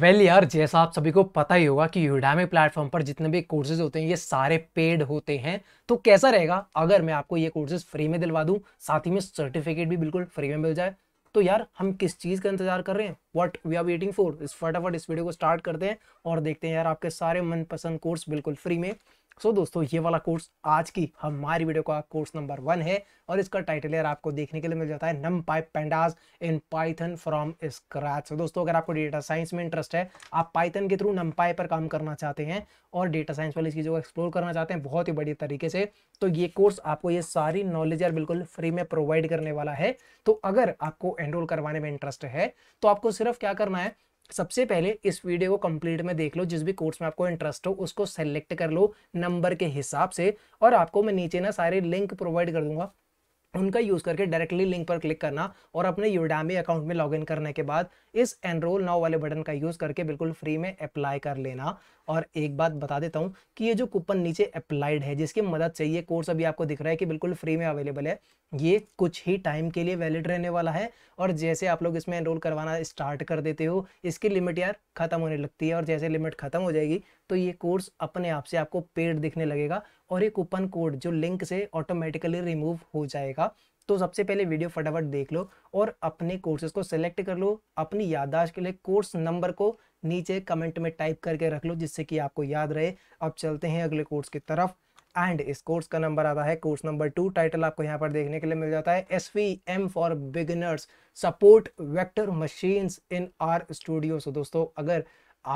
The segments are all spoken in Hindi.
वेल well, यार जैसा आप सभी को पता ही होगा कि यूडामिक प्लेटफॉर्म पर जितने भी कोर्सेज होते हैं ये सारे पेड होते हैं तो कैसा रहेगा अगर मैं आपको ये कोर्सेज फ्री में दिलवा दूं साथ ही में सर्टिफिकेट भी बिल्कुल फ्री में मिल जाए तो यार हम किस चीज़ का इंतजार कर रहे हैं what we are waiting for इस फटाफट इस वीडियो को स्टार्ट करते हैं और देखते हैं यार आपके सारे मनपसंद कोर्स बिल्कुल फ्री में सो so, दोस्तों ये वाला कोर्स आज की हमारी वीडियो का कोर्स नंबर वन है और इसका टाइटल यार आपको देखने के लिए मिल जाता है NumPy pandas in Python from scratch so दोस्तों अगर आपको डेटा साइंस में इंटरेस्ट है आप पाइथन के थ्रू नम पर काम करना चाहते हैं और डेटा साइंस वाली चीज़ों को एक्सप्लोर करना चाहते हैं बहुत ही बढ़िया तरीके से तो ये कोर्स आपको ये सारी नॉलेज यार बिल्कुल फ्री में प्रोवाइड करने वाला है तो अगर आपको एनरोल करवाने में इंटरेस्ट है तो आपको सिर्फ क्या करना है सबसे पहले इस वीडियो को कंप्लीट में देख लो जिस भी कोर्स में आपको इंटरेस्ट हो उसको सेलेक्ट कर लो नंबर के हिसाब से और आपको मैं नीचे ना सारे लिंक प्रोवाइड कर दूंगा उनका यूज़ करके डायरेक्टली लिंक पर क्लिक करना और अपने यूडामी अकाउंट में लॉगिन करने के बाद इस एनरोल नाउ वाले बटन का यूज़ करके बिल्कुल फ्री में अप्लाई कर लेना और एक बात बता देता हूँ कि ये जो कूपन नीचे अप्लाइड है जिसकी मदद से ये कोर्स अभी आपको दिख रहा है कि बिल्कुल फ्री में अवेलेबल है ये कुछ ही टाइम के लिए वैलिड रहने वाला है और जैसे आप लोग इसमें एनरोल करवाना स्टार्ट कर देते हो इसकी लिमिट यार ख़त्म होने लगती है और जैसे लिमिट ख़त्म हो जाएगी तो ये कोर्स अपने आप से आपको पेड दिखने लगेगा और ये कूपन कोड जो लिंक से ऑटोमेटिकली रिमूव हो जाएगा का तो सबसे पहले वीडियो फटाफट देख लो और अपने कोर्सेज को सिलेक्ट कर लो अपनी याददाश्त के लिए कोर्स नंबर को नीचे कमेंट में टाइप करके रख लो जिससे कि आपको याद रहे अब चलते हैं अगले कोर्स की तरफ एंड इस कोर्स का नंबर आता है कोर्स नंबर टू टाइटल आपको यहां पर देखने के लिए मिल जाता है S V M for beginners support vector machines in R studio so दोस्तों अगर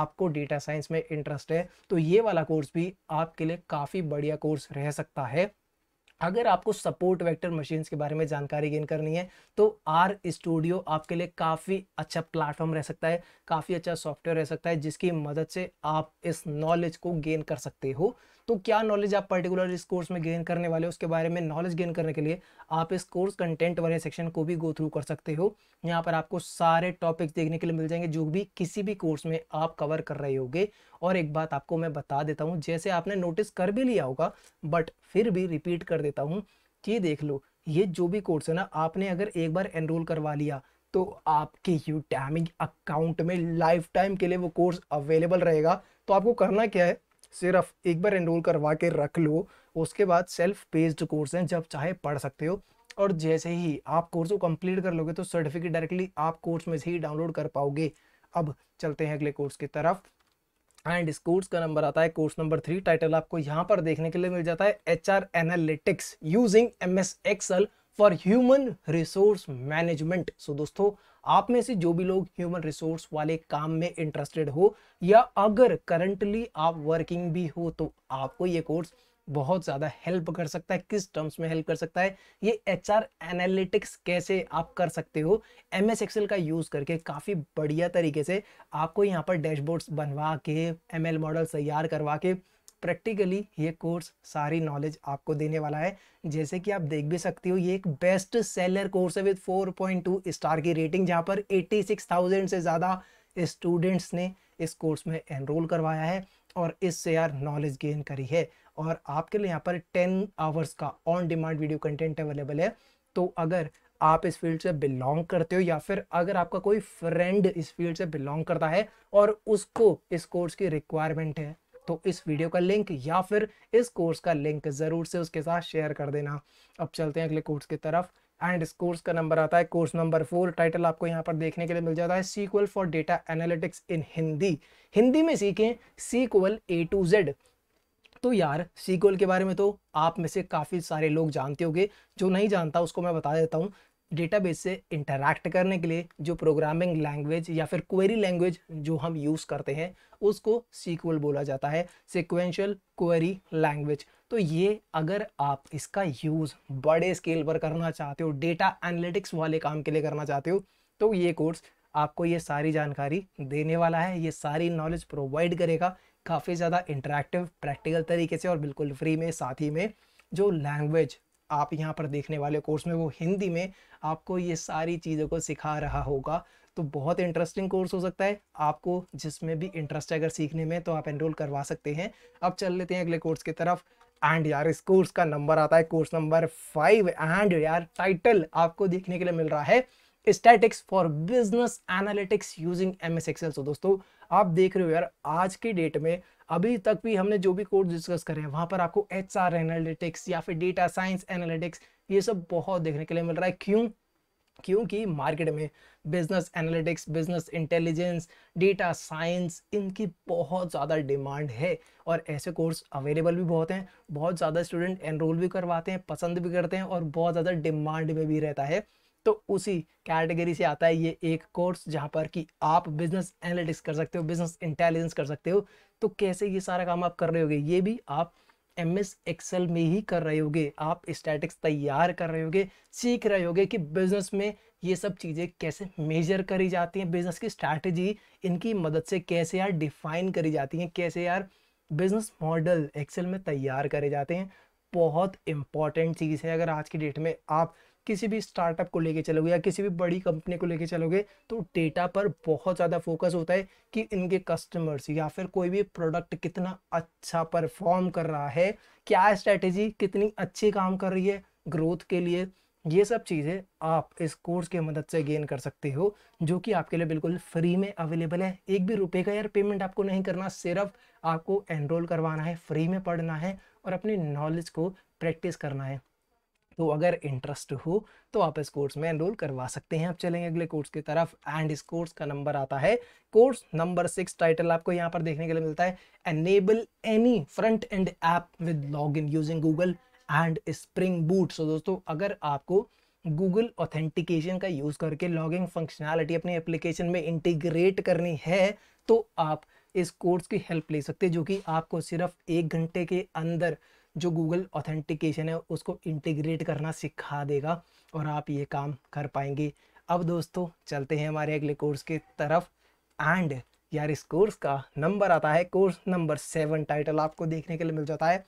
आपको डेटा साइंस में इंटरेस्ट है तो ये वाला कोर्स भी आपके लिए काफ़ी बढ़िया कोर्स रह सकता है अगर आपको सपोर्ट वेक्टर मशीन्स के बारे में जानकारी गेन करनी है तो आर स्टूडियो आपके लिए काफ़ी अच्छा प्लेटफॉर्म रह सकता है काफ़ी अच्छा सॉफ्टवेयर रह सकता है जिसकी मदद से आप इस नॉलेज को गेन कर सकते हो तो क्या नॉलेज आप पर्टिकुलर इस कोर्स में गेन करने वाले हो उसके बारे में नॉलेज गेन करने के लिए आप इस कोर्स कंटेंट वाले सेक्शन को भी गो थ्रू कर सकते हो यहाँ पर आपको सारे टॉपिक्स देखने के लिए मिल जाएंगे जो भी किसी भी कोर्स में आप कवर कर रहे होगे और एक बात आपको मैं बता देता हूँ जैसे आपने नोटिस कर भी लिया होगा बट फिर भी रिपीट कर देता हूँ कि देख लो ये जो भी कोर्स है ना आपने अगर एक बार एनरोल करवा लिया तो आपके यूटैमिंग अकाउंट में लाइफ टाइम के लिए वो कोर्स अवेलेबल रहेगा तो आपको करना क्या है सिर्फ एक बार एनरोल करवा के रख लो उसके बाद सेल्फ पेस्ड कोर्स हैं जब चाहे पढ़ सकते हो और जैसे ही आप कोर्स को कंप्लीट कर लोगे तो सर्टिफिकेट डायरेक्टली आप कोर्स में से ही डाउनलोड कर पाओगे अब चलते हैं अगले कोर्स की तरफ एंड इस कोर्स का नंबर आता है कोर्स नंबर थ्री टाइटल आपको यहाँ पर देखने के लिए मिल जाता है H R analytics using M S Excel for human resource management so दोस्तों आप में से जो भी लोग ह्यूमन रिसोर्स वाले काम में इंटरेस्टेड हो या अगर करंटली आप वर्किंग भी हो तो आपको ये कोर्स बहुत ज़्यादा हेल्प कर सकता है किस टर्म्स में हेल्प कर सकता है ये एच आर एनालिटिक्स कैसे आप कर सकते हो एम एस एक्सेल का यूज़ करके काफ़ी बढ़िया तरीके से आपको यहाँ पर डैशबोर्ड्स बनवा के एम एल मॉडल तैयार करवा के प्रैक्टिकली ये कोर्स सारी नॉलेज आपको देने वाला है जैसे कि आप देख भी सकते हो ये एक बेस्ट सेलर कोर्स है विद 4.2 स्टार की रेटिंग जहाँ पर 86,000 से ज़्यादा स्टूडेंट्स ने इस कोर्स में एनरोल करवाया है और इससे यार नॉलेज गेन करी है और आपके लिए यहाँ पर 10 आवर्स का on demand video content available है तो अगर आप इस फील्ड से बिलोंग करते हो या फिर अगर आपका कोई फ्रेंड इस फील्ड से बिलोंग करता है और उसको इस कोर्स की रिक्वायरमेंट है तो इस वीडियो का लिंक या फिर इस कोर्स का लिंक ज़रूर से उसके साथ शेयर कर देना अब चलते हैं अगले कोर्स की तरफ एंड इस कोर्स का नंबर आता है कोर्स नंबर फोर टाइटल आपको यहाँ पर देखने के लिए मिल जाता है SQL for data analytics in Hindi Hindi में सीखें सीक्वल ए टू जेड तो यार सीक्वल के बारे में तो आप में से काफ़ी सारे लोग जानते होंगे जो नहीं जानता उसको मैं बता देता हूँ डेटाबेस से इंटरैक्ट करने के लिए जो प्रोग्रामिंग लैंग्वेज या फिर क्वेरी लैंग्वेज जो हम यूज़ करते हैं उसको सीक्वल बोला जाता है सिक्वेंशियल क्वेरी लैंग्वेज तो ये अगर आप इसका यूज़ बड़े स्केल पर करना चाहते हो डेटा एनालिटिक्स वाले काम के लिए करना चाहते हो तो ये कोर्स आपको ये सारी जानकारी देने वाला है ये सारी नॉलेज प्रोवाइड करेगा काफ़ी ज़्यादा इंटरेक्टिव प्रैक्टिकल तरीके से और बिल्कुल फ्री में साथ ही में जो लैंग्वेज आप यहाँ पर देखने वाले कोर्स में वो हिंदी में आपको ये सारी चीज़ों को सिखा रहा होगा तो बहुत इंटरेस्टिंग कोर्स हो सकता है आपको जिसमें भी इंटरेस्ट है अगर सीखने में तो आप एनरोल करवा सकते हैं अब चल लेते हैं अगले कोर्स की तरफ एंड यार इस कोर्स का नंबर आता है कोर्स नंबर फाइव एंड यार टाइटल आपको देखने के लिए मिल रहा है statistics for business analytics using M S Excel दोस्तों आप देख रहे हो यार आज की डेट में अभी तक भी हमने जो भी कोर्स डिस्कस करे हैं वहाँ पर आपको एच आर एनालिटिक्स या फिर डेटा साइंस एनालिटिक्स ये सब बहुत देखने के लिए मिल रहा है क्यों क्योंकि मार्केट में business analytics business intelligence data science इनकी बहुत ज़्यादा डिमांड है और ऐसे कोर्स अवेलेबल भी बहुत हैं बहुत ज़्यादा स्टूडेंट एनरोल भी करवाते हैं पसंद भी करते हैं और बहुत ज़्यादा डिमांड में भी रहता है तो उसी कैटेगरी से आता है ये एक कोर्स जहां पर कि आप बिजनेस एनालिटिक्स कर सकते हो बिजनेस इंटेलिजेंस कर सकते हो तो कैसे ये सारा काम आप कर रहे होगे ये भी आप एम एस एक्सेल में ही कर रहे होगे आप स्टैटिक्स तैयार कर रहे होगे सीख रहे होगे कि बिजनेस में ये सब चीज़ें कैसे मेजर करी जाती हैं बिजनेस की स्ट्रैटेजी इनकी मदद से कैसे यार डिफाइन करी जाती हैं कैसे यार बिजनेस मॉडल एक्सेल में तैयार करे जाते हैं बहुत इंपॉर्टेंट चीज़ है अगर आज की डेट में आप किसी भी स्टार्टअप को लेके चलोगे या किसी भी बड़ी कंपनी को लेके चलोगे तो डेटा पर बहुत ज़्यादा फोकस होता है कि इनके कस्टमर्स या फिर कोई भी प्रोडक्ट कितना अच्छा परफॉर्म कर रहा है क्या स्ट्रैटेजी कितनी अच्छी काम कर रही है ग्रोथ के लिए ये सब चीज़ें आप इस कोर्स के मदद से गेन कर सकते हो जो कि आपके लिए बिल्कुल फ्री में अवेलेबल है एक भी रुपए का यार पेमेंट आपको नहीं करना सिर्फ आपको एनरोल करवाना है फ्री में पढ़ना है और अपने नॉलेज को प्रैक्टिस करना है तो अगर इंटरेस्ट हो तो आप इस कोर्स में एनरोल करवा सकते हैं आप चलेंगे अगले कोर्स की तरफ एंड इस कोर्स का नंबर आता है कोर्स नंबर सिक्स टाइटल आपको यहाँ पर देखने के लिए मिलता है enable any front end app with log in using Google and spring boot so दोस्तों अगर आपको गूगल ऑथेंटिकेशन का यूज़ करके लॉगिंग फंक्शनैलिटी अपने एप्लीकेशन में इंटीग्रेट करनी है तो आप इस कोर्स की हेल्प ले सकते हैं जो कि आपको सिर्फ एक घंटे के अंदर जो गूगल ऑथेंटिकेशन है उसको इंटीग्रेट करना सिखा देगा और आप ये काम कर पाएंगे अब दोस्तों चलते हैं हमारे अगले कोर्स के तरफ एंड यार इस कोर्स का नंबर आता है कोर्स नंबर सेवन टाइटल आपको देखने के लिए मिल जाता है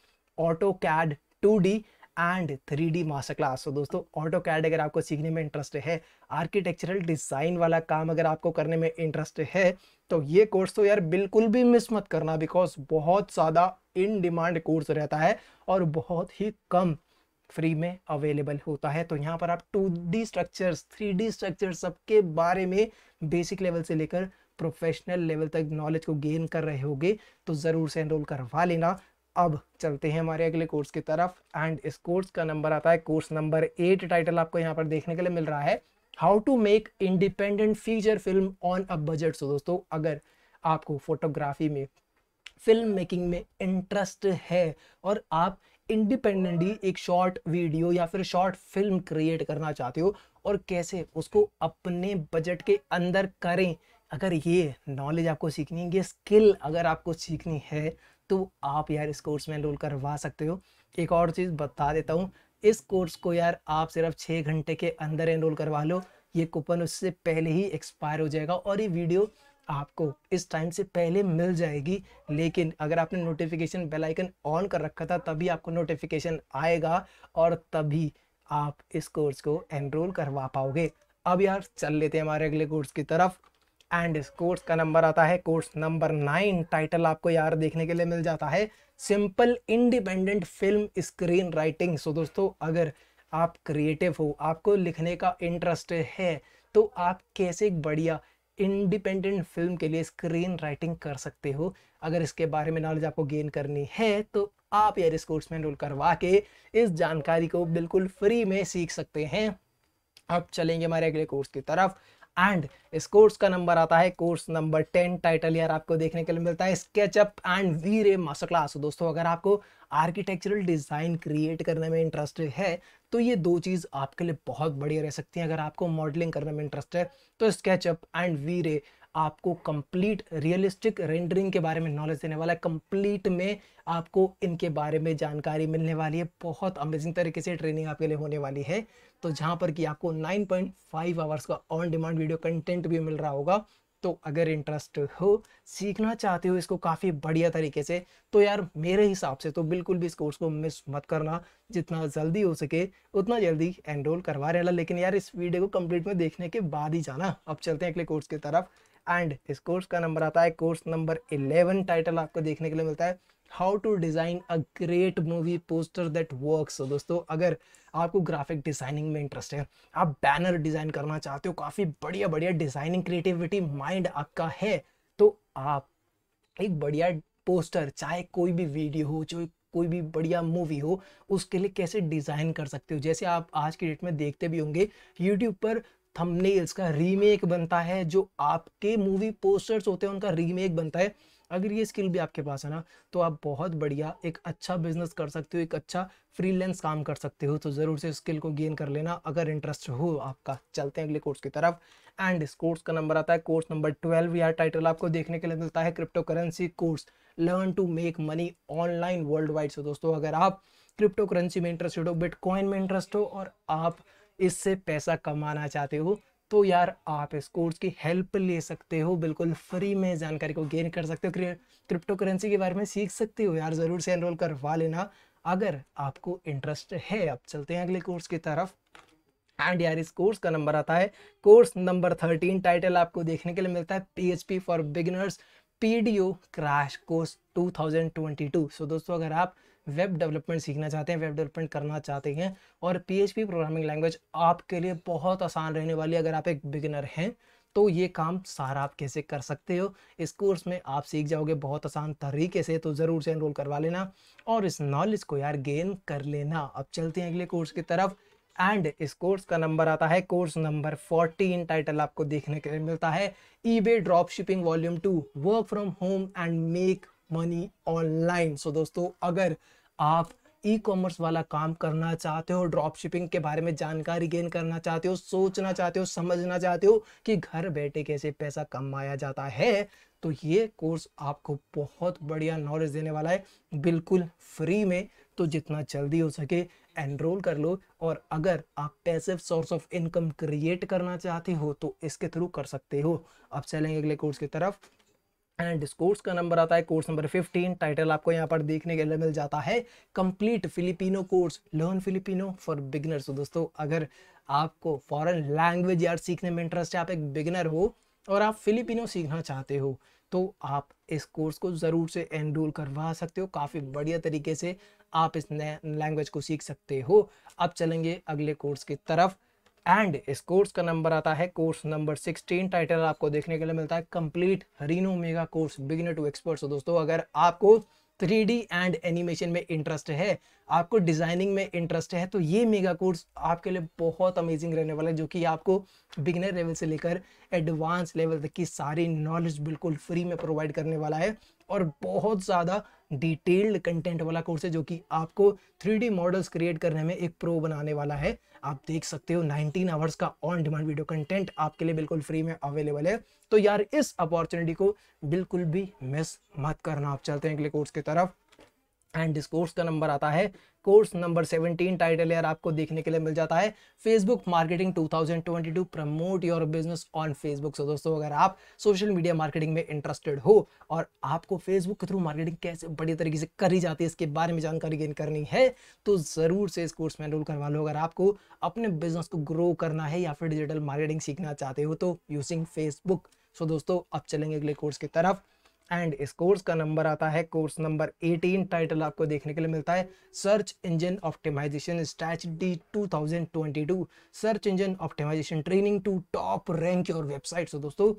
AutoCAD two D and three D master class तो दोस्तों ऑटो कैड अगर आपको सीखने में इंटरेस्ट है आर्किटेक्चरल डिज़ाइन वाला काम अगर आपको करने में इंटरेस्ट है तो ये कोर्स तो यार बिल्कुल भी मिस मत करना बिकॉज बहुत ज़्यादा इन डिमांड कोर्स रहता है और बहुत ही कम फ्री में अवेलेबल होता है तो यहाँ पर आप two D structure three D structure सबके बारे में बेसिक लेवल से लेकर प्रोफेशनल लेवल तक नॉलेज को गेन कर रहे होगे तो ज़रूर से एनरोल करवा लेना अब चलते हैं हमारे अगले कोर्स की तरफ एंड इस कोर्स का नंबर आता है कोर्स नंबर एट टाइटल आपको यहाँ पर देखने के लिए मिल रहा है how to make independent feature film on a budget so दोस्तों अगर आपको फोटोग्राफी में फिल्म मेकिंग में इंटरेस्ट है और आप इंडिपेंडेंटली एक शॉर्ट वीडियो या फिर शॉर्ट फिल्म क्रिएट करना चाहते हो और कैसे उसको अपने बजट के अंदर करें अगर ये नॉलेज आपको सीखनी है ये स्किल अगर आपको सीखनी है तो आप यार इस कोर्स में एनरोल करवा सकते हो एक और चीज़ बता देता हूँ इस कोर्स को यार आप सिर्फ छः घंटे के अंदर एनरोल करवा लो ये कूपन उससे पहले ही एक्सपायर हो जाएगा और ये वीडियो आपको इस टाइम से पहले मिल जाएगी लेकिन अगर आपने नोटिफिकेशन बेल आइकन ऑन कर रखा था तभी आपको नोटिफिकेशन आएगा और तभी आप इस कोर्स को एनरोल करवा पाओगे अब यार चल लेते हैं हमारे अगले कोर्स की तरफ एंड इस कोर्स का नंबर आता है कोर्स नंबर नाइन टाइटल आपको यार देखने के लिए मिल जाता है simple independent film screen writing so दोस्तों अगर आप क्रिएटिव हो आपको लिखने का इंटरेस्ट है तो आप कैसे एक बढ़िया इंडिपेंडेंट फिल्म के लिए स्क्रीन राइटिंग कर सकते हो अगर इसके बारे में नॉलेज आपको गेन करनी है तो आप यार इस कोर्स में रोल करवा के इस जानकारी को बिल्कुल फ्री में सीख सकते हैं अब चलेंगे हमारे अगले कोर्स की तरफ एंड इस कोर्स का नंबर आता है कोर्स नंबर टेन टाइटल यार आपको देखने के लिए मिलता है SketchUp and V ray master class तो दोस्तों अगर आपको आर्किटेक्चरल डिज़ाइन क्रिएट करने में इंटरेस्ट है तो ये दो चीज़ आपके लिए बहुत बढ़िया रह सकती हैं अगर आपको मॉडलिंग करने में इंटरेस्ट है तो स्केचअप एंड वी रे आपको कंप्लीट रियलिस्टिक रेंडरिंग के बारे में नॉलेज देने वाला है कंप्लीट में आपको इनके बारे में जानकारी मिलने वाली है बहुत अमेजिंग तरीके से ट्रेनिंग आपके लिए होने वाली है तो जहाँ पर कि आपको 9.5 पॉइंट आवर्स का ऑन डिमांड वीडियो कंटेंट भी मिल रहा होगा तो अगर इंटरेस्ट हो सीखना चाहते हो इसको काफ़ी बढ़िया तरीके से तो यार मेरे हिसाब से तो बिल्कुल भी इस कोर्स को मिस मत करना जितना जल्दी हो सके उतना जल्दी एनरोल करवा रहे लेकिन यार इस वीडियो को कंप्लीट में देखने के बाद ही जाना अब चलते हैं अगले कोर्स की तरफ एंड इस कोर्स का नंबर आता है कोर्स नंबर इलेवन टाइटल आपको देखने के लिए मिलता है how to design a great movie poster that work दोस्तों अगर आपको ग्राफिक डिज़ाइनिंग में इंटरेस्ट है आप बैनर डिज़ाइन करना चाहते हो काफ़ी बढ़िया बढ़िया डिज़ाइनिंग क्रिएटिविटी माइंड आपका है तो आप एक बढ़िया पोस्टर चाहे कोई भी वीडियो हो चाहे कोई भी बढ़िया मूवी हो उसके लिए कैसे डिज़ाइन कर सकते हो जैसे आप आज की डेट में देखते भी होंगे यूट्यूब पर थंबनेल्स का रीमेक बनता है जो आपके मूवी पोस्टर्स होते हैं उनका रीमेक बनता है अगर ये स्किल भी आपके पास है ना तो आप बहुत बढ़िया एक अच्छा बिजनेस कर सकते हो एक अच्छा फ्रीलेंस काम कर सकते हो तो ज़रूर से स्किल को गेन कर लेना अगर इंटरेस्ट हो आपका चलते हैं अगले कोर्स की तरफ एंड इस कोर्स का नंबर आता है कोर्स नंबर ट्वेल्व या टाइटल आपको देखने के लिए मिलता है cryptocurrency course learn to make money online worldwide से दोस्तों अगर आप क्रिप्टो करेंसी में इंटरेस्टेड हो बिटकॉइन में इंटरेस्ट हो और आप इससे पैसा कमाना चाहते हो तो यार आप इस कोर्स की हेल्प ले सकते हो बिल्कुल फ्री में जानकारी को गेन कर सकते हो क्रिप्टो करेंसी के बारे में सीख सकते हो यार ज़रूर से एनरोल करवा लेना अगर आपको इंटरेस्ट है अब चलते हैं अगले कोर्स की तरफ एंड यार इस कोर्स का नंबर आता है कोर्स नंबर थर्टीन टाइटल आपको देखने के लिए मिलता है P H P for beginners P D O crash course two so दोस्तों अगर आप वेब डेवलपमेंट सीखना चाहते हैं वेब डेवलपमेंट करना चाहते हैं और पी प्रोग्रामिंग लैंग्वेज आपके लिए बहुत आसान रहने वाली है अगर आप एक बिगिनर हैं तो ये काम सारा आप कैसे कर सकते हो इस कोर्स में आप सीख जाओगे बहुत आसान तरीके से तो ज़रूर से एनरोल करवा लेना और इस नॉलेज को यार गेन कर लेना अब चलते हैं अगले कोर्स की तरफ एंड इस कोर्स का नंबर आता है कोर्स नंबर फोर्टीन टाइटल आपको देखने के लिए मिलता है eBay drop shipping volume two work from home and make money online so दोस्तों अगर आप ई कॉमर्स वाला काम करना चाहते हो ड्रॉप शिपिंग के बारे में जानकारी गेन करना चाहते हो सोचना चाहते हो समझना चाहते हो कि घर बैठे कैसे पैसा कमाया जाता है तो ये कोर्स आपको बहुत बढ़िया नॉलेज देने वाला है बिल्कुल फ्री में तो जितना जल्दी हो सके एनरोल कर लो और अगर आप passive source of income create करना चाहते हो तो इसके थ्रू कर सकते हो अब चलेंगे अगले कोर्स की तरफ एंड इस कोर्स का नंबर आता है कोर्स नंबर 15 टाइटल आपको यहाँ पर देखने के लिए मिल जाता है complete Filipino course learn Filipino for beginners तो दोस्तों अगर आपको फॉरेन लैंग्वेज यार सीखने में इंटरेस्ट है आप एक बिगनर हो और आप फिलिपिनो सीखना चाहते हो तो आप इस कोर्स को ज़रूर से एनरोल करवा सकते हो काफ़ी बढ़िया तरीके से आप इस लैंग्वेज को सीख सकते हो अब चलेंगे अगले कोर्स की तरफ एंड इस कोर्स का नंबर आता है कोर्स नंबर 16 टाइटल आपको देखने के लिए मिलता है कंप्लीट हरिनो mega course beginner to expert दोस्तों अगर आपको थ्री डी एंड एनिमेशन में इंटरेस्ट है आपको डिज़ाइनिंग में इंटरेस्ट है तो ये मेगा कोर्स आपके लिए बहुत अमेजिंग रहने वाला है जो कि आपको बिगनर लेवल से लेकर एडवांस लेवल तक की सारी नॉलेज बिल्कुल फ्री में प्रोवाइड करने वाला है और बहुत ज़्यादा डिटेल्ड कंटेंट वाला कोर्स है जो कि आपको थ्री मॉडल्स क्रिएट करने में एक प्रो बनाने वाला है आप देख सकते हो 19 आवर्स का ऑन डिमांड वीडियो कंटेंट आपके लिए बिल्कुल फ्री में अवेलेबल है तो यार इस अपॉर्चुनिटी को बिल्कुल भी मिस मत करना आप चलते हैं अगले कोर्स की तरफ एंड इस कोर्स का नंबर आता है कोर्स नंबर 17 टाइटल यार आपको देखने के लिए मिल जाता है Facebook marketing 2022 promote your business on Facebook so दोस्तों अगर आप सोशल मीडिया मार्केटिंग में इंटरेस्टेड हो और आपको फेसबुक के थ्रू मार्केटिंग कैसे बड़ी तरीके से करी जाती है इसके बारे में जानकारी गेन करनी है तो ज़रूर से इस कोर्स में एनरोल करवा लो अगर आपको अपने बिजनेस को ग्रो करना है या फिर डिजिटल मार्केटिंग सीखना चाहते हो तो यूजिंग फेसबुक सो दोस्तों अब चलेंगे अगले कोर्स की तरफ एंड इस कोर्स का नंबर आता है कोर्स नंबर 18 टाइटल आपको देखने के लिए मिलता है सर्च इंजन ऑप्टिमाइजेशन स्टैच डी to search engine optimisation training to top rank your website so दोस्तों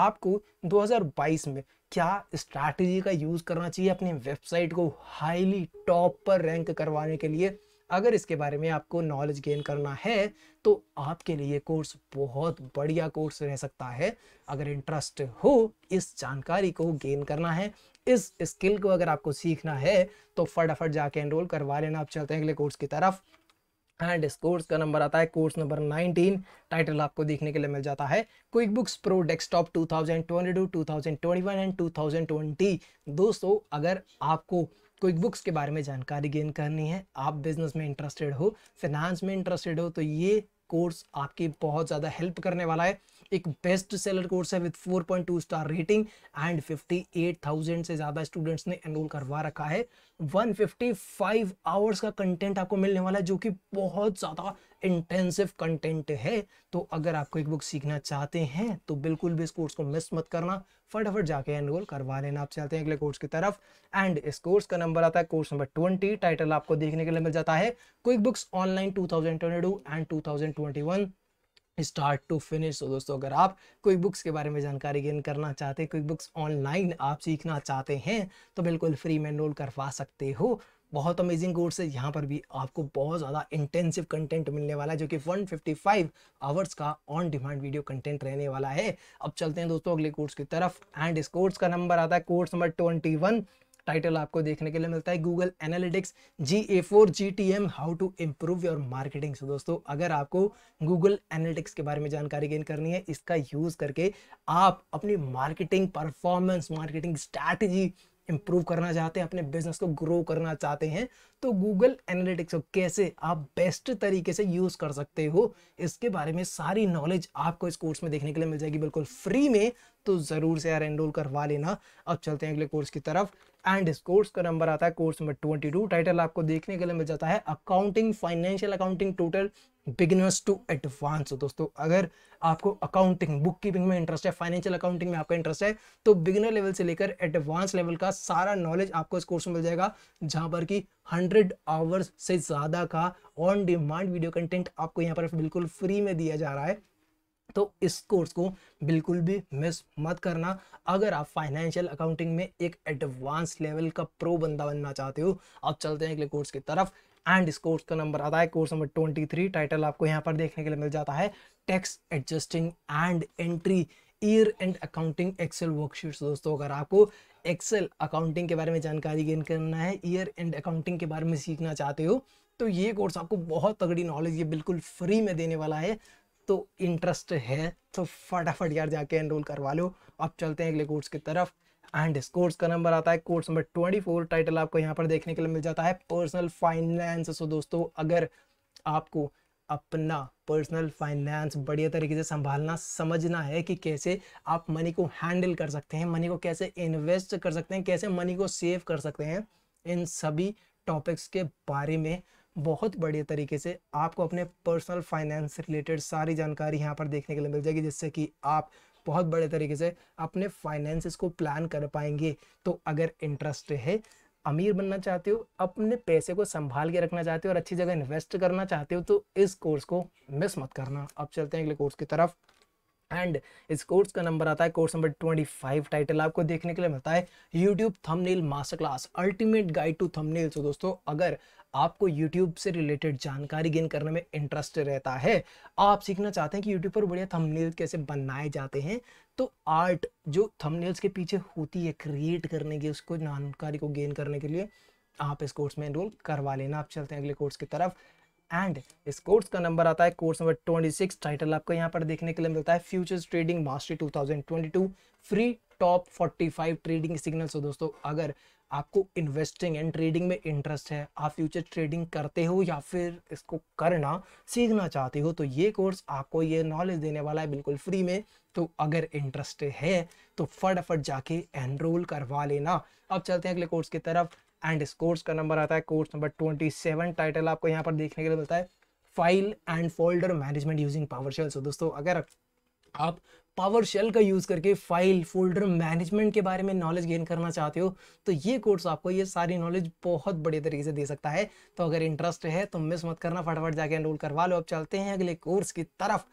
आपको 2022 में क्या स्ट्रैटेजी का यूज़ करना चाहिए अपनी वेबसाइट को हाईली टॉप पर रैंक करवाने के लिए अगर इसके बारे में आपको नॉलेज गेन करना है तो आपके लिए कोर्स बहुत बढ़िया कोर्स रह सकता है अगर इंटरेस्ट हो इस जानकारी को गेन करना है इस स्किल को अगर आपको सीखना है तो फटाफट जाके एनरोल करवा लेना आप चलते हैं अगले कोर्स की तरफ एंड इस कोर्स का नंबर आता है कोर्स नंबर 19 टाइटल आपको देखने के लिए मिल जाता है QuickBooks pro desktop 2022, 2021 and 2020 दोस्तों अगर आपको क्विक बुक्स के बारे में जानकारी गेन करनी है आप बिजनेस में इंटरेस्टेड हो फिनेंस में इंटरेस्टेड हो तो ये कोर्स आपकी बहुत ज़्यादा हेल्प करने वाला है एक बेस्ट सेलर कोर्स है विद 4.2 स्टार रेटिंग एंड 58,000 से ज़्यादा स्टूडेंट्स ने एनरोल करवा रखा है 155 आवर्स का कंटेंट आपको मिलने वाला है जो कि बहुत ज़्यादा इंटेंसिव कंटेंट है तो अगर आपको एक बुक सीखना चाहते हैं तो बिल्कुल भी इस कोर्स को मिस मत करना फटाफट जाके एनरोल करवा लेना आप चलते हैं अगले कोर्स की तरफ एंड इस कोर्स का नंबर आता है कोर्स नंबर ट्वेंटी टाइटल आपको देखने के लिए मिल जाता है QuickBooks online two and two thousand start to finish तो दोस्तों अगर आप कोई बुक्स के बारे में जानकारी गेन करना चाहते हैं कोई बुक्स ऑनलाइन आप सीखना चाहते हैं तो बिल्कुल फ्री में एनरोल करवा सकते हो बहुत अमेजिंग कोर्स है यहाँ पर भी आपको बहुत ज़्यादा इंटेंसिव कंटेंट मिलने वाला है जो कि 155 आवर्स का ऑन डिमांड वीडियो कंटेंट रहने वाला है अब चलते हैं दोस्तों अगले कोर्स की तरफ एंड इस कोर्स का नंबर आता है कोर्स नंबर 21 टाइटल आपको देखने के लिए मिलता है Google analytics G A four G T M how to improve your marketing so दोस्तों अगर आपको गूगल एनालिटिक्स के बारे में जानकारी गेन करनी है इसका यूज़ करके आप अपनी marketing performance marketing strategy improve करना चाहते हैं अपने बिजनेस को ग्रो करना चाहते हैं तो गूगल एनालिटिक्स को कैसे आप बेस्ट तरीके से यूज़ कर सकते हो इसके बारे में सारी नॉलेज आपको इस कोर्स में देखने के लिए मिल जाएगी बिल्कुल फ्री में तो ज़रूर से यार एनरोल करवा लेना अब चलते हैं अगले कोर्स की तरफ एंड इस कोर्स का नंबर आता है course number twenty two title आपको देखने के लिए मिल जाता है accounting financial accounting total beginners to advance दोस्तों अगर आपको अकाउंटिंग बुक कीपिंग में इंटरेस्ट है फाइनेंशियल अकाउंटिंग में आपका इंटरेस्ट है तो बिगिनर लेवल से लेकर एडवांस लेवल का सारा नॉलेज आपको इस कोर्स में मिल जाएगा जहां पर कि 100 आवर्स से ज़्यादा का ऑन डिमांड वीडियो कंटेंट आपको यहाँ पर बिल्कुल फ्री में दिया जा रहा है तो इस कोर्स को बिल्कुल भी मिस मत करना अगर आप फाइनेंशियल अकाउंटिंग में एक एडवांस लेवल का प्रो बंदा बनना चाहते हो आप चलते हैं अगले कोर्स की तरफ एंड इस कोर्स का नंबर आता है course number twenty three title आपको यहाँ पर देखने के लिए मिल जाता है tax adjusting and entry year end accounting Excel worksheets दोस्तों अगर आपको एक्सेल अकाउंटिंग के बारे में जानकारी गेन करना है ईयर एंड अकाउंटिंग के बारे में सीखना चाहते हो तो ये कोर्स आपको बहुत तगड़ी नॉलेज ये बिल्कुल फ्री में देने वाला है तो इंटरेस्ट है तो फटाफट यार जाके एनरोल करवा लो अब चलते हैं अगले कोर्स की तरफ एंड इस कोर्स का नंबर आता है course number twenty four title आपको यहाँ पर देखने के लिए मिल जाता है पर्सनल फाइनेंस सो दोस्तों अगर आपको अपना पर्सनल फाइनेंस बढ़िया तरीके से संभालना समझना है कि कैसे आप मनी को हैंडल कर सकते हैं मनी को कैसे इन्वेस्ट कर सकते हैं कैसे मनी को सेव कर सकते हैं इन सभी टॉपिक्स के बारे में बहुत बढ़िया तरीके से आपको अपने पर्सनल फाइनेंस रिलेटेड सारी जानकारी यहाँ पर देखने के लिए मिल जाएगी जिससे कि आप बहुत बड़े तरीके से अपने फाइनेंसिस को प्लान कर पाएंगे तो अगर इंटरेस्ट है अमीर बनना चाहते हो अपने पैसे को संभाल के रखना चाहते हो और अच्छी जगह इन्वेस्ट करना चाहते हो तो इस कोर्स को मिस मत करना अब चलते हैं अगले कोर्स की तरफ एंड इस कोर्स का नंबर आता है course number twenty five title आपको देखने के लिए मिलता है YouTube thumbnail master class ultimate guide to thumbnail दोस्तों अगर आपको यूट्यूब से रिलेटेड जानकारी गेन करने में इंटरेस्ट रहता है आप सीखना चाहते हैं कि यूट्यूब पर बढ़िया थंबनेल्स कैसे बनाए जाते हैं तो आर्ट जो थंबनेल्स के पीछे होती है क्रिएट करने की उसको जानकारी को गेन करने के लिए आप इस कोर्स में एनरोल करवा लेना आप चलते हैं अगले कोर्स की तरफ एंड इस कोर्स का नंबर आता है कोर्स नंबर 26 टाइटल आपको यहाँ पर देखने के लिए मिलता है futures trading mastery 2022 free top 45 trading signals हो दोस्तों अगर आपको इन्वेस्टिंग एंड ट्रेडिंग में इंटरेस्ट है आप फ्यूचर ट्रेडिंग करते हो या फिर इसको करना सीखना चाहते हो तो ये कोर्स आपको ये नॉलेज देने वाला है बिल्कुल फ्री में तो अगर इंटरेस्ट है तो फटाफट जाके एनरोल करवा लेना अब चलते हैं अगले कोर्स की तरफ एंड इस कोर्स का नंबर आता है कोर्स नंबर ट्वेंटी टाइटल आपको यहाँ पर देखने के लिए मिलता है file and folder management using PowerShell दोस्तों अगर आप पावर शेल का यूज़ करके फाइल फोल्डर मैनेजमेंट के बारे में नॉलेज गेन करना चाहते हो तो ये कोर्स आपको ये सारी नॉलेज बहुत बड़े तरीके से दे सकता है तो अगर इंटरेस्ट है तो मिस मत करना फटाफट जाके एनरोल करवा लो अब चलते हैं अगले कोर्स की तरफ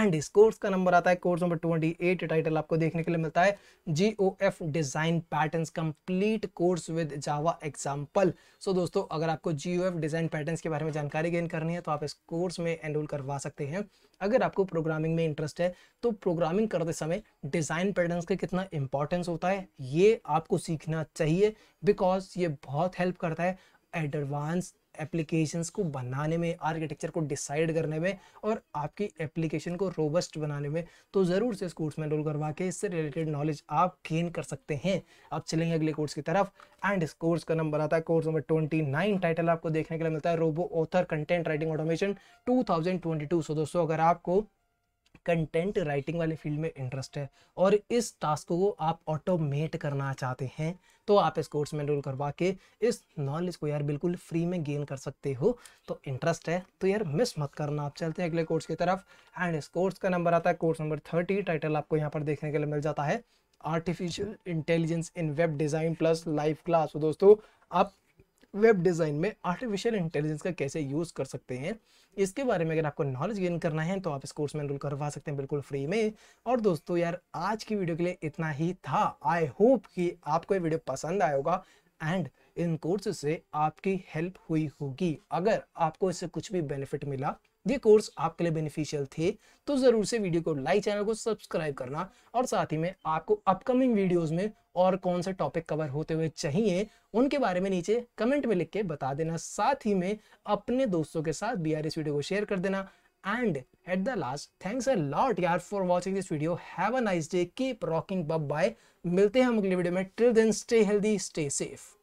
एंड इस कोर्स का नंबर आता है course number twenty eight title आपको देखने के लिए मिलता है G O F design pattern complete course with Java example so दोस्तों अगर आपको G O F design pattern के बारे में जानकारी गेन करनी है तो आप इस कोर्स में एनरोल करवा सकते हैं अगर आपको प्रोग्रामिंग में इंटरेस्ट है तो प्रोग्रामिंग करते समय डिज़ाइन पैटर्न का कितना इंपॉर्टेंस होता है ये आपको सीखना चाहिए बिकॉज ये बहुत हेल्प करता है एडवांस एप्लीकेशंस को बनाने में आर्किटेक्चर को डिसाइड करने में और आपकी एप्लीकेशन को रोबस्ट बनाने में तो ज़रूर से इस कोर्स में रोल करवा के इससे रिलेटेड नॉलेज आप गेन कर सकते हैं अब चलेंगे अगले कोर्स की तरफ एंड इस कोर्स का नंबर आता है course number twenty nine title आपको देखने के लिए मिलता है robo author content writing automation two so दोस्तों अगर आपको कंटेंट राइटिंग वाले फील्ड में इंटरेस्ट है और इस टास्क को आप ऑटोमेट करना चाहते हैं तो आप इस कोर्स में रोल करवा के इस नॉलेज को यार बिल्कुल फ्री में गेन कर सकते हो तो इंटरेस्ट है तो यार मिस मत करना आप चलते हैं अगले कोर्स की तरफ एंड इस कोर्स का नंबर आता है कोर्स नंबर थर्टी टाइटल आपको यहाँ पर देखने के लिए मिल जाता है artificial intelligence in web design plus live class दोस्तों आप वेब डिज़ाइन में आर्टिफिशियल इंटेलिजेंस का कैसे यूज़ कर सकते हैं इसके बारे में अगर आपको नॉलेज गेन करना है तो आप इस कोर्स में एनरोल करवा सकते हैं बिल्कुल फ्री में और दोस्तों यार आज की वीडियो के लिए इतना ही था आई होप कि आपको ये वीडियो पसंद आया होगा एंड इन कोर्स से आपकी हेल्प हुई होगी अगर आपको इससे कुछ भी बेनिफिट मिला ये कोर्स आपके लिए बेनिफिशियल थे तो जरूर से वीडियो को लाइक चैनल को सब्सक्राइब करना और साथ ही में आपको अपकमिंग वीडियोस में और कौन सा टॉपिक कवर होते हुए चाहिए उनके बारे में नीचे कमेंट में लिख के बता देना साथ ही में अपने दोस्तों के साथ बी वीडियो को शेयर कर देना and at the last thanks a lot यार for watching this video have a nice day keep rocking बब बाय मिलते हैं हम अगले वीडियो में till then stay healthy stay safe